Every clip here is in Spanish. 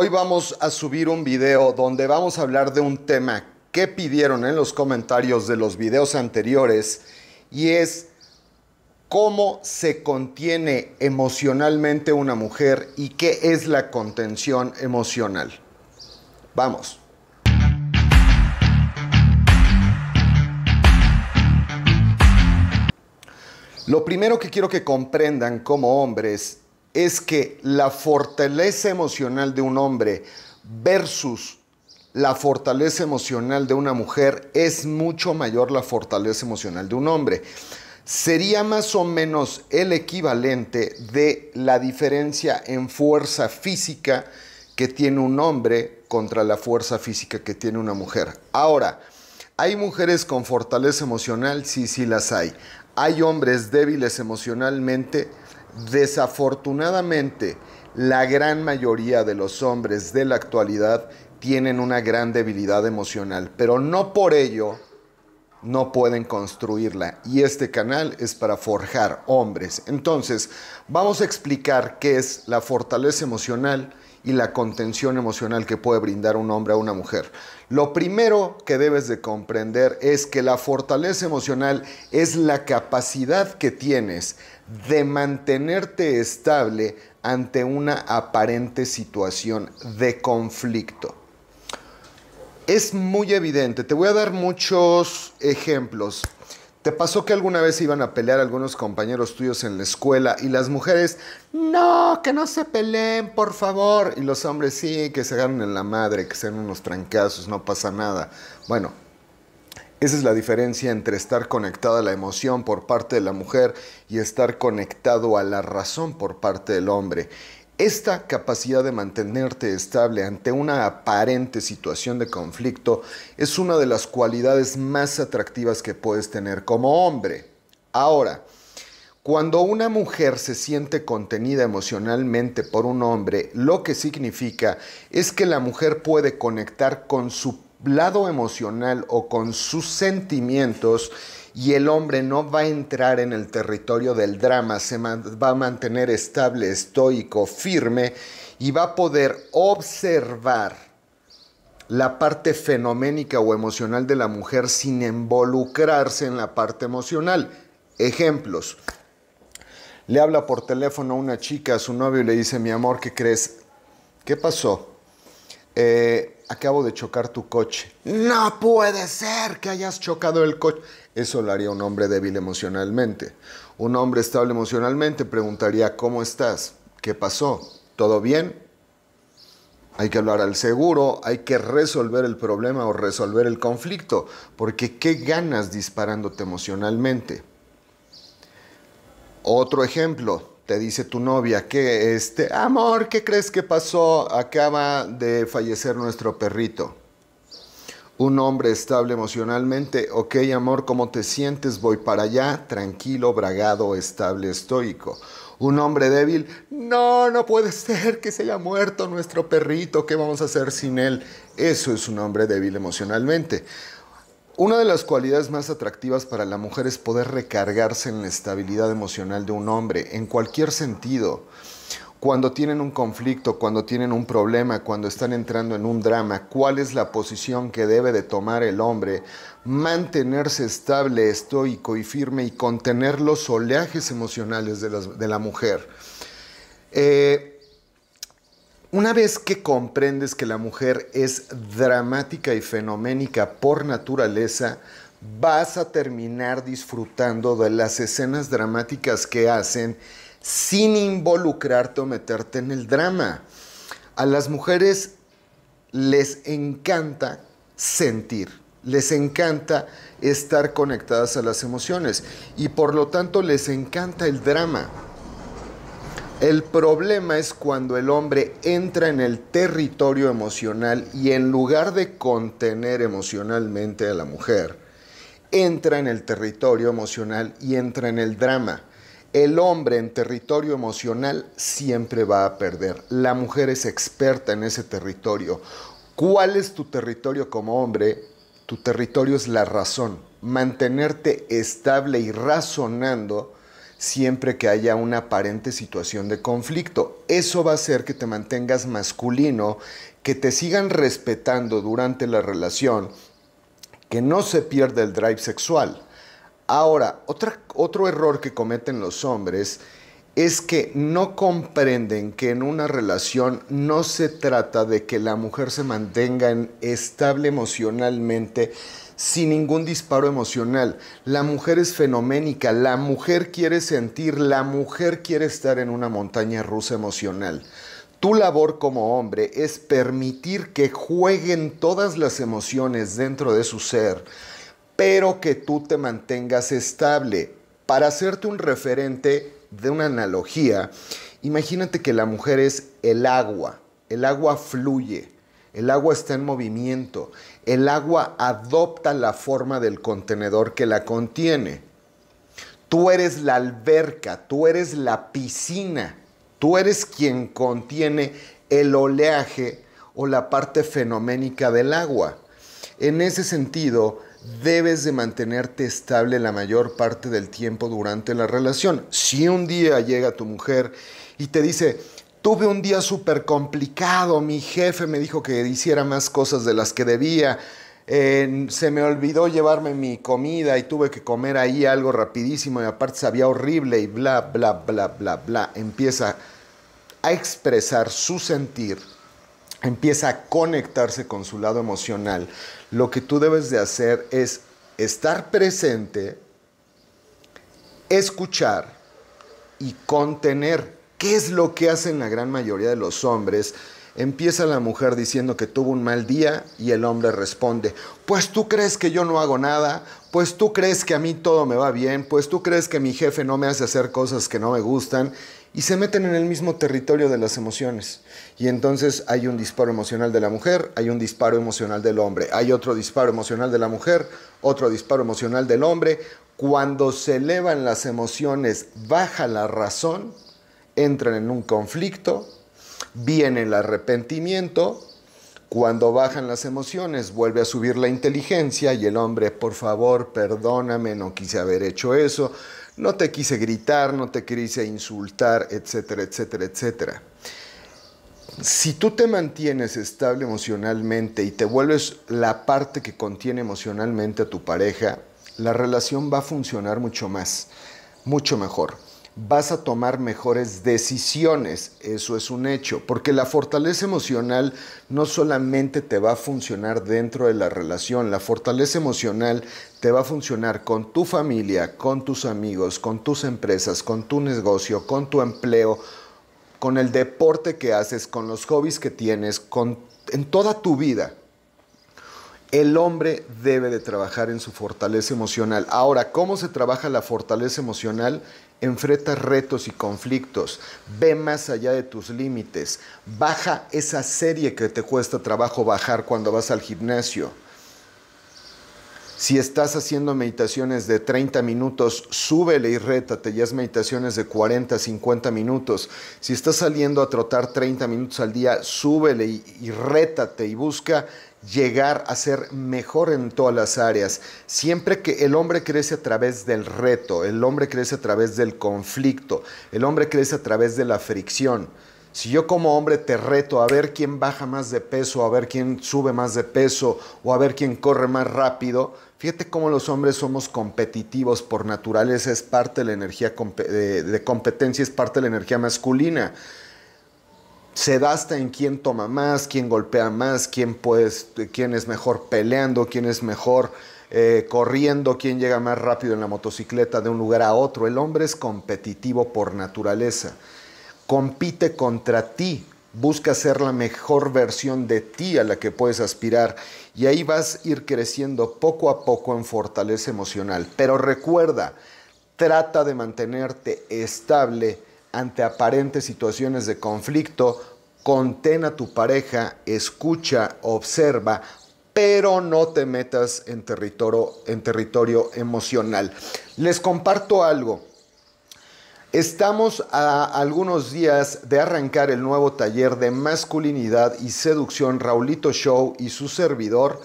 Hoy vamos a subir un video donde vamos a hablar de un tema que pidieron en los comentarios de los videos anteriores y es cómo se contiene emocionalmente una mujer y qué es la contención emocional. Vamos. Lo primero que quiero que comprendan como hombres es que la fortaleza emocional de un hombre versus la fortaleza emocional de una mujer es mucho mayor la fortaleza emocional de un hombre. Sería más o menos el equivalente de la diferencia en fuerza física que tiene un hombre contra la fuerza física que tiene una mujer. Ahora, ¿hay mujeres con fortaleza emocional? Sí, sí las hay. ¿Hay hombres débiles emocionalmente? Desafortunadamente, la gran mayoría de los hombres de la actualidad tienen una gran debilidad emocional, pero no por ello no pueden construirla. Y este canal es para forjar hombres. Entonces, vamos a explicar qué es la fortaleza emocional y la contención emocional que puede brindar un hombre a una mujer. Lo primero que debes de comprender es que la fortaleza emocional es la capacidad que tienes de mantenerte estable ante una aparente situación de conflicto. Es muy evidente, te voy a dar muchos ejemplos. ¿Te pasó que alguna vez iban a pelear algunos compañeros tuyos en la escuela y las mujeres, no, que no se peleen, por favor? Y los hombres, sí, que se agarren en la madre, que sean unos trancazos, no pasa nada. Bueno, esa es la diferencia entre estar conectada a la emoción por parte de la mujer y estar conectado a la razón por parte del hombre. Esta capacidad de mantenerte estable ante una aparente situación de conflicto es una de las cualidades más atractivas que puedes tener como hombre. Ahora, cuando una mujer se siente contenida emocionalmente por un hombre, lo que significa es que la mujer puede conectar con su lado emocional o con sus sentimientos y el hombre no va a entrar en el territorio del drama, se va a mantener estable, estoico, firme y va a poder observar la parte fenoménica o emocional de la mujer sin involucrarse en la parte emocional. Ejemplos. Le habla por teléfono a una chica a su novio y le dice, mi amor, ¿qué crees? ¿Qué pasó? Eh, acabo de chocar tu coche. No puede ser que hayas chocado el coche. Eso lo haría un hombre débil emocionalmente. Un hombre estable emocionalmente preguntaría, ¿cómo estás? ¿Qué pasó? ¿Todo bien? Hay que hablar al seguro, hay que resolver el problema o resolver el conflicto, porque ¿qué ganas disparándote emocionalmente? Otro ejemplo, te dice tu novia que, este, amor, ¿qué crees que pasó? Acaba de fallecer nuestro perrito. Un hombre estable emocionalmente, ok amor, ¿cómo te sientes? Voy para allá, tranquilo, bragado, estable, estoico. Un hombre débil, no, no puede ser que se haya muerto nuestro perrito, ¿qué vamos a hacer sin él? Eso es un hombre débil emocionalmente. Una de las cualidades más atractivas para la mujer es poder recargarse en la estabilidad emocional de un hombre, en cualquier sentido. Cuando tienen un conflicto, cuando tienen un problema, cuando están entrando en un drama, ¿cuál es la posición que debe de tomar el hombre? Mantenerse estable, estoico y firme y contener los oleajes emocionales de, la mujer. Eh, una vez que comprendes que la mujer es dramática y fenoménica por naturaleza, vas a terminar disfrutando de las escenas dramáticas que hacen sin involucrarte o meterte en el drama. A las mujeres les encanta sentir, les encanta estar conectadas a las emociones y por lo tanto les encanta el drama. El problema es cuando el hombre entra en el territorio emocional y en lugar de contener emocionalmente a la mujer, entra en el territorio emocional y entra en el drama. El hombre en territorio emocional siempre va a perder. La mujer es experta en ese territorio. ¿Cuál es tu territorio como hombre? Tu territorio es la razón. Mantenerte estable y razonando siempre que haya una aparente situación de conflicto. Eso va a hacer que te mantengas masculino, que te sigan respetando durante la relación, que no se pierda el drive sexual. Ahora, otro error que cometen los hombres es que no comprenden que en una relación no se trata de que la mujer se mantenga estable emocionalmente, sin ningún disparo emocional. La mujer es fenoménica, la mujer quiere sentir, la mujer quiere estar en una montaña rusa emocional. Tu labor como hombre es permitir que jueguen todas las emociones dentro de su ser, pero que tú te mantengas estable. Para hacerte un referente de una analogía, imagínate que la mujer es el agua, el agua fluye el agua está en movimiento. El agua adopta la forma del contenedor que la contiene. Tú eres la alberca, tú eres la piscina, tú eres quien contiene el oleaje o la parte fenoménica del agua. En ese sentido, debes de mantenerte estable la mayor parte del tiempo durante la relación. Si un día llega tu mujer y te dice, Tuve un día súper complicado, mi jefe me dijo que hiciera más cosas de las que debía. se me olvidó llevarme mi comida y tuve que comer ahí algo rapidísimo y aparte sabía horrible y bla, bla, bla, bla, bla. Empieza a expresar su sentir, empieza a conectarse con su lado emocional. Lo que tú debes de hacer es estar presente, escuchar y contener ¿Qué es lo que hacen la gran mayoría de los hombres? Empieza la mujer diciendo que tuvo un mal día y el hombre responde, pues tú crees que yo no hago nada, pues tú crees que a mí todo me va bien, pues tú crees que mi jefe no me hace hacer cosas que no me gustan y se meten en el mismo territorio de las emociones. Y entonces hay un disparo emocional de la mujer, hay un disparo emocional del hombre, hay otro disparo emocional de la mujer, otro disparo emocional del hombre. Cuando se elevan las emociones, baja la razón entran en un conflicto, viene el arrepentimiento, cuando bajan las emociones vuelve a subir la inteligencia y el hombre, por favor, perdóname, no quise haber hecho eso, no te quise gritar, no te quise insultar, etcétera, etcétera, etcétera. Si tú te mantienes estable emocionalmente y te vuelves la parte que contiene emocionalmente a tu pareja, la relación va a funcionar mucho más, mucho mejor vas a tomar mejores decisiones. Eso es un hecho, porque la fortaleza emocional no solamente te va a funcionar dentro de la relación, la fortaleza emocional te va a funcionar con tu familia, con tus amigos, con tus empresas, con tu negocio, con tu empleo, con el deporte que haces, con los hobbies que tienes, con, en toda tu vida. El hombre debe de trabajar en su fortaleza emocional. Ahora, ¿cómo se trabaja la fortaleza emocional? Enfrenta retos y conflictos, ve más allá de tus límites, baja esa serie que te cuesta trabajo bajar cuando vas al gimnasio si estás haciendo meditaciones de 30 minutos, súbele y rétate, ya es meditaciones de 40, 50 minutos. Si estás saliendo a trotar 30 minutos al día, súbele y, y rétate y busca llegar a ser mejor en todas las áreas. Siempre que el hombre crece a través del reto, el hombre crece a través del conflicto, el hombre crece a través de la fricción. Si yo como hombre te reto a ver quién baja más de peso, a ver quién sube más de peso o a ver quién corre más rápido, Fíjate cómo los hombres somos competitivos por naturaleza, es parte de la energía de competencia, es parte de la energía masculina. Se da hasta en quién toma más, quién golpea más, quién, este, quién es mejor peleando, quién es mejor eh, corriendo, quién llega más rápido en la motocicleta de un lugar a otro. El hombre es competitivo por naturaleza. Compite contra ti, Busca ser la mejor versión de ti a la que puedes aspirar y ahí vas a ir creciendo poco a poco en fortaleza emocional. Pero recuerda, trata de mantenerte estable ante aparentes situaciones de conflicto, contén a tu pareja, escucha, observa, pero no te metas en territorio, en territorio emocional. Les comparto algo. Estamos a algunos días de arrancar el nuevo taller de masculinidad y seducción Raulito Show y su servidor.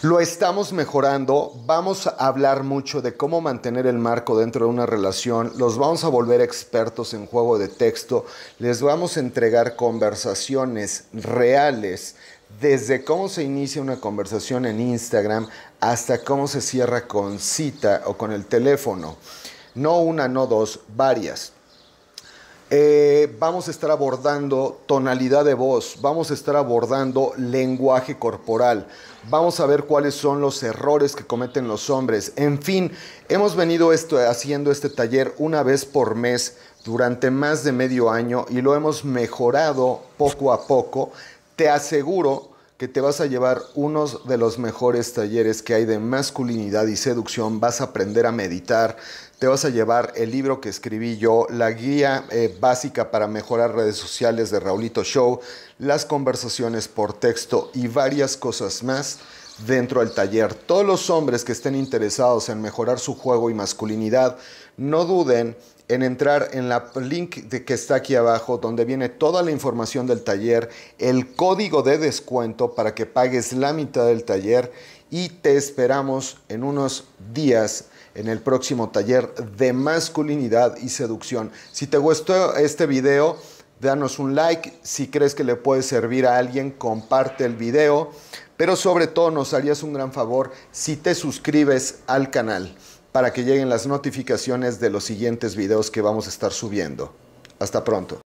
Lo estamos mejorando, vamos a hablar mucho de cómo mantener el marco dentro de una relación, los vamos a volver expertos en juego de texto, les vamos a entregar conversaciones reales, desde cómo se inicia una conversación en Instagram hasta cómo se cierra con cita o con el teléfono no una, no dos, varias. Eh, vamos a estar abordando tonalidad de voz, vamos a estar abordando lenguaje corporal, vamos a ver cuáles son los errores que cometen los hombres. En fin, hemos venido esto, haciendo este taller una vez por mes durante más de medio año y lo hemos mejorado poco a poco. Te aseguro que te vas a llevar uno de los mejores talleres que hay de masculinidad y seducción, vas a aprender a meditar, te vas a llevar el libro que escribí yo, la guía eh, básica para mejorar redes sociales de Raulito Show, las conversaciones por texto y varias cosas más dentro del taller. Todos los hombres que estén interesados en mejorar su juego y masculinidad, no duden en entrar en la link de que está aquí abajo, donde viene toda la información del taller, el código de descuento para que pagues la mitad del taller y te esperamos en unos días en el próximo taller de masculinidad y seducción. Si te gustó este video, danos un like. Si crees que le puede servir a alguien, comparte el video. Pero sobre todo nos harías un gran favor si te suscribes al canal para que lleguen las notificaciones de los siguientes videos que vamos a estar subiendo. Hasta pronto.